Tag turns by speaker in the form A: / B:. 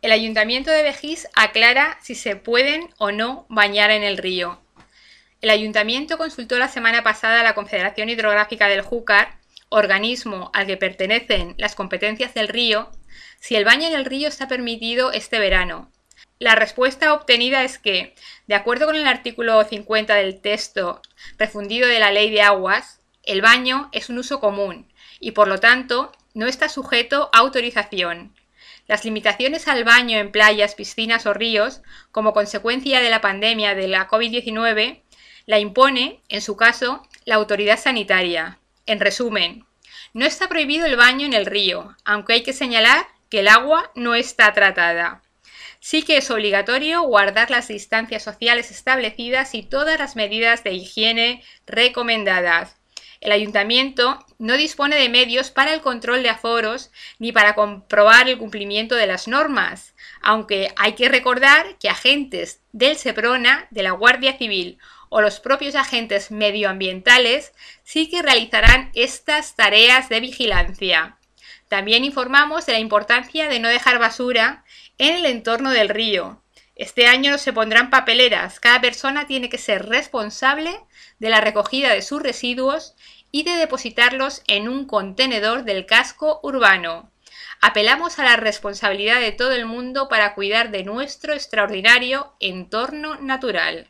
A: El ayuntamiento de Vejís aclara si se pueden o no bañar en el río. El ayuntamiento consultó la semana pasada a la Confederación Hidrográfica del Júcar, organismo al que pertenecen las competencias del río, si el baño en el río está permitido este verano. La respuesta obtenida es que, de acuerdo con el artículo 50 del texto refundido de la Ley de Aguas, el baño es un uso común y, por lo tanto, no está sujeto a autorización, las limitaciones al baño en playas, piscinas o ríos, como consecuencia de la pandemia de la COVID-19, la impone, en su caso, la autoridad sanitaria. En resumen, no está prohibido el baño en el río, aunque hay que señalar que el agua no está tratada. Sí que es obligatorio guardar las distancias sociales establecidas y todas las medidas de higiene recomendadas, el ayuntamiento no dispone de medios para el control de aforos ni para comprobar el cumplimiento de las normas, aunque hay que recordar que agentes del SEPRONA, de la Guardia Civil o los propios agentes medioambientales sí que realizarán estas tareas de vigilancia. También informamos de la importancia de no dejar basura en el entorno del río, este año se pondrán papeleras. Cada persona tiene que ser responsable de la recogida de sus residuos y de depositarlos en un contenedor del casco urbano. Apelamos a la responsabilidad de todo el mundo para cuidar de nuestro extraordinario entorno natural.